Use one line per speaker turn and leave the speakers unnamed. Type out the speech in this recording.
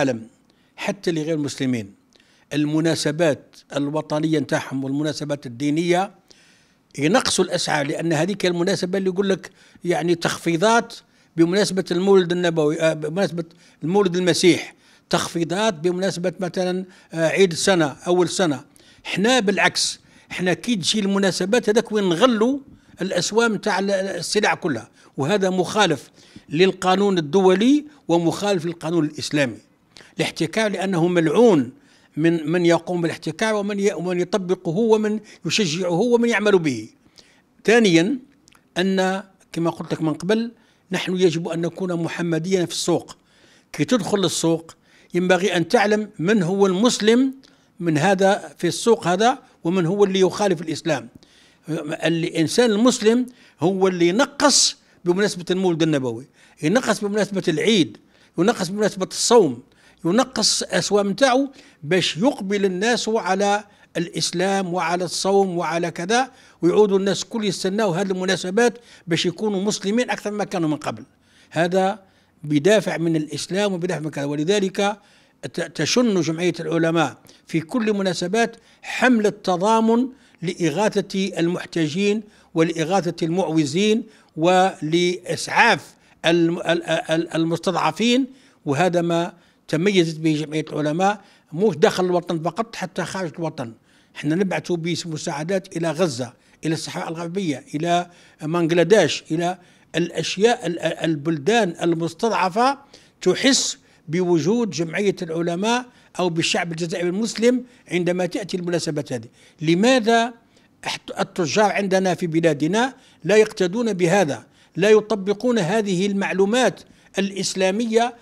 العالم حتى لغير المسلمين المناسبات الوطنية نتاعهم والمناسبات الدينية ينقصوا الأسعار لأن هذيك المناسبة اللي يقول لك يعني تخفيضات بمناسبة المولد النبوي آه، بمناسبة المولد المسيح تخفيضات بمناسبة مثلا آه، عيد السنة أول سنة احنا بالعكس احنا كي تجي المناسبات هذاك وين نغلوا الاسوام نتاع السلع كلها وهذا مخالف للقانون الدولي ومخالف للقانون الاسلامي الاحتكار لأنه ملعون من من يقوم بالاحتكار ومن ومن يطبقه ومن يشجعه ومن يعمل به. ثانيا أن كما قلت لك من قبل نحن يجب أن نكون محمديا في السوق كي تدخل السوق ينبغي أن تعلم من هو المسلم من هذا في السوق هذا ومن هو اللي يخالف الإسلام الإنسان المسلم هو اللي ينقص بمناسبة المولد النبوي ينقص بمناسبة العيد ينقص بمناسبة الصوم ينقص الاسواق نتاعو باش يقبل الناس على الاسلام وعلى الصوم وعلى كذا ويعودوا الناس كل يستناو هذه المناسبات باش يكونوا مسلمين اكثر ما كانوا من قبل هذا بدافع من الاسلام وبدافع من كذا ولذلك تشن جمعيه العلماء في كل مناسبات حمله تضامن لاغاثه المحتاجين ولاغاثه المعوزين ولاسعاف المستضعفين وهذا ما تميزت به جمعية العلماء مش داخل الوطن فقط حتى خارج الوطن احنا نبعثوا بمساعدات إلى غزة إلى الصحراء الغربية إلى بنغلاديش إلى الأشياء البلدان المستضعفة تحس بوجود جمعية العلماء أو بالشعب الجزائري المسلم عندما تأتي المناسبات هذه لماذا التجار عندنا في بلادنا لا يقتدون بهذا لا يطبقون هذه المعلومات الإسلامية